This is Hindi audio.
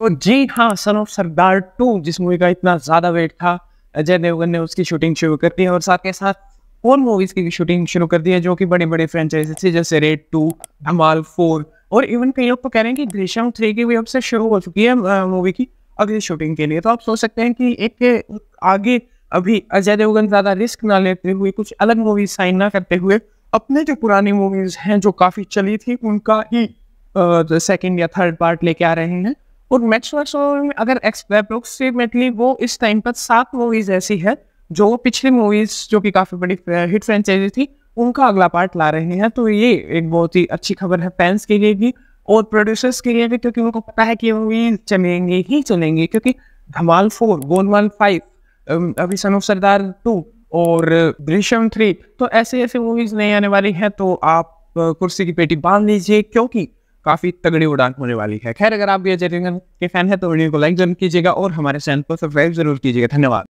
तो जी हाँ सन ऑफ सरदार टू जिस मूवी का इतना ज़्यादा वेट था अजय देवगन ने उसकी शूटिंग शुरू कर दी और साथ के साथ और मूवीज़ की भी शूटिंग शुरू कर दी है जो कि बड़े बड़े फ्रेंचाइजी थे जैसे रेड टू धमाल फोर और इवन कई लोग तो कह रहे हैं कि ग्रीशम थ्री की भी अब से शुरू हो चुकी है मूवी की अगली शूटिंग के लिए तो आप सोच सकते हैं कि एक आगे अभी अजय देवगन ज़्यादा रिस्क ना लेते हुए कुछ अलग मूवीज साइन ना करते हुए अपने जो पुरानी मूवीज़ हैं जो काफ़ी चली थी उनका ही सेकेंड या थर्ड पार्ट लेके आ रहे हैं और मैचलर सोलर में अगर अप्रोक्सीमेटली वो इस टाइम पर सात मूवीज ऐसी है जो पिछली मूवीज जो कि काफी बड़ी हिट फ्रेंचाइजी थी उनका अगला पार्ट ला रहे हैं तो ये एक बहुत ही अच्छी खबर है फैंस के लिए भी और प्रोड्यूसर्स के लिए भी क्योंकि उनको पता है कि मूवी चलेंगे ही चलेंगे क्योंकि धमाल फोर गोलमाल फाइव अभी ऑफ सरदार टू और दृश्यम थ्री तो ऐसे ऐसे मूवीज नहीं आने वाली हैं तो आप कुर्सी की पेटी बांध लीजिए क्योंकि काफ़ी तगड़ी उड़ान होने वाली है खैर अगर आप भी अजय के फैन है तो वीडियो को लाइक जरूर कीजिएगा और हमारे चैनल को सब्सक्राइब जरूर कीजिएगा धन्यवाद